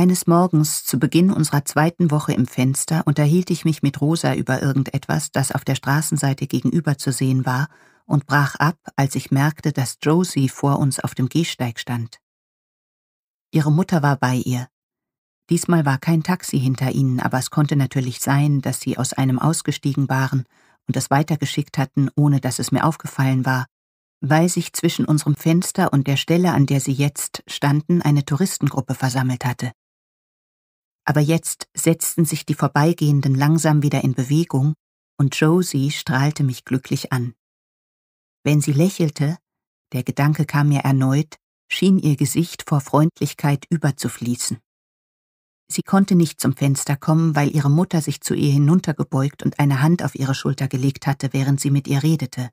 Eines Morgens zu Beginn unserer zweiten Woche im Fenster unterhielt ich mich mit Rosa über irgendetwas, das auf der Straßenseite gegenüber zu sehen war, und brach ab, als ich merkte, dass Josie vor uns auf dem Gehsteig stand. Ihre Mutter war bei ihr. Diesmal war kein Taxi hinter ihnen, aber es konnte natürlich sein, dass sie aus einem ausgestiegen waren und es weitergeschickt hatten, ohne dass es mir aufgefallen war, weil sich zwischen unserem Fenster und der Stelle, an der sie jetzt standen, eine Touristengruppe versammelt hatte aber jetzt setzten sich die Vorbeigehenden langsam wieder in Bewegung und Josie strahlte mich glücklich an. Wenn sie lächelte, der Gedanke kam mir erneut, schien ihr Gesicht vor Freundlichkeit überzufließen. Sie konnte nicht zum Fenster kommen, weil ihre Mutter sich zu ihr hinuntergebeugt und eine Hand auf ihre Schulter gelegt hatte, während sie mit ihr redete.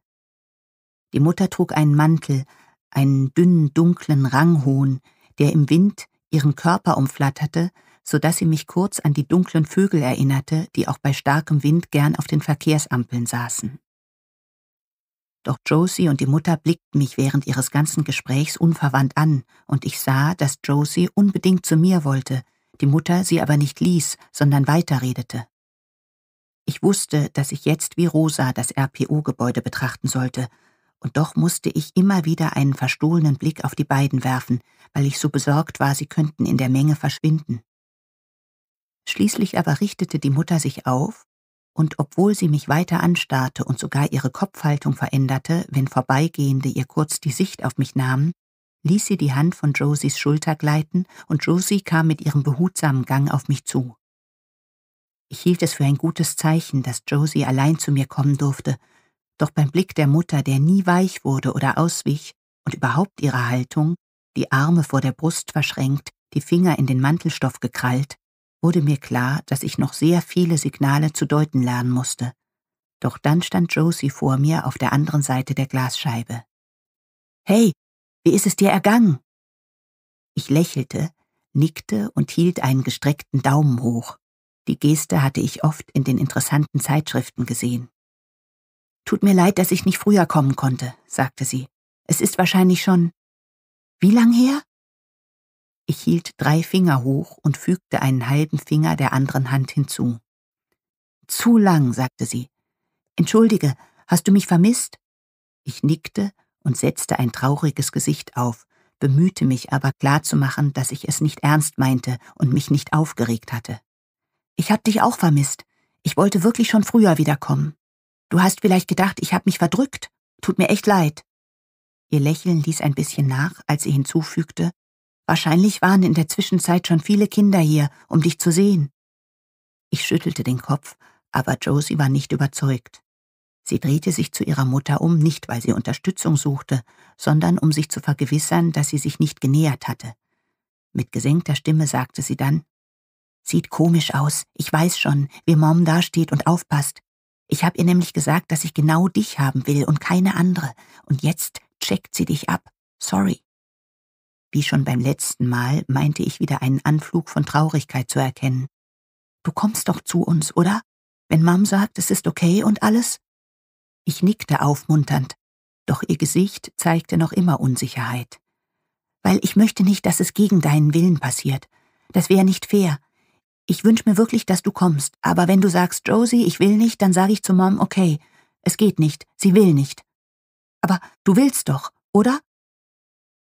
Die Mutter trug einen Mantel, einen dünnen, dunklen Ranghohn, der im Wind ihren Körper umflatterte so dass sie mich kurz an die dunklen Vögel erinnerte, die auch bei starkem Wind gern auf den Verkehrsampeln saßen. Doch Josie und die Mutter blickten mich während ihres ganzen Gesprächs unverwandt an, und ich sah, dass Josie unbedingt zu mir wollte, die Mutter sie aber nicht ließ, sondern weiterredete. Ich wusste, dass ich jetzt wie Rosa das RPO-Gebäude betrachten sollte, und doch musste ich immer wieder einen verstohlenen Blick auf die beiden werfen, weil ich so besorgt war, sie könnten in der Menge verschwinden. Schließlich aber richtete die Mutter sich auf, und obwohl sie mich weiter anstarrte und sogar ihre Kopfhaltung veränderte, wenn Vorbeigehende ihr kurz die Sicht auf mich nahmen, ließ sie die Hand von Josies Schulter gleiten, und Josie kam mit ihrem behutsamen Gang auf mich zu. Ich hielt es für ein gutes Zeichen, dass Josie allein zu mir kommen durfte, doch beim Blick der Mutter, der nie weich wurde oder auswich, und überhaupt ihrer Haltung, die Arme vor der Brust verschränkt, die Finger in den Mantelstoff gekrallt, wurde mir klar, dass ich noch sehr viele Signale zu deuten lernen musste. Doch dann stand Josie vor mir auf der anderen Seite der Glasscheibe. Hey, wie ist es dir ergangen? Ich lächelte, nickte und hielt einen gestreckten Daumen hoch. Die Geste hatte ich oft in den interessanten Zeitschriften gesehen. Tut mir leid, dass ich nicht früher kommen konnte, sagte sie. Es ist wahrscheinlich schon. Wie lang her? Ich hielt drei Finger hoch und fügte einen halben Finger der anderen Hand hinzu. Zu lang, sagte sie. Entschuldige, hast du mich vermisst? Ich nickte und setzte ein trauriges Gesicht auf, bemühte mich aber klarzumachen, dass ich es nicht ernst meinte und mich nicht aufgeregt hatte. Ich hab dich auch vermisst. Ich wollte wirklich schon früher wiederkommen. Du hast vielleicht gedacht, ich hab mich verdrückt. Tut mir echt leid. Ihr Lächeln ließ ein bisschen nach, als sie hinzufügte, Wahrscheinlich waren in der Zwischenzeit schon viele Kinder hier, um dich zu sehen. Ich schüttelte den Kopf, aber Josie war nicht überzeugt. Sie drehte sich zu ihrer Mutter um, nicht weil sie Unterstützung suchte, sondern um sich zu vergewissern, dass sie sich nicht genähert hatte. Mit gesenkter Stimme sagte sie dann Sieht komisch aus, ich weiß schon, wie Mom dasteht und aufpasst. Ich habe ihr nämlich gesagt, dass ich genau dich haben will und keine andere, und jetzt checkt sie dich ab. Sorry. Wie schon beim letzten Mal meinte ich wieder einen Anflug von Traurigkeit zu erkennen. Du kommst doch zu uns, oder? Wenn Mom sagt, es ist okay und alles? Ich nickte aufmunternd, doch ihr Gesicht zeigte noch immer Unsicherheit. Weil ich möchte nicht, dass es gegen deinen Willen passiert. Das wäre nicht fair. Ich wünsche mir wirklich, dass du kommst, aber wenn du sagst, Josie, ich will nicht, dann sage ich zu Mom, okay, es geht nicht, sie will nicht. Aber du willst doch, oder?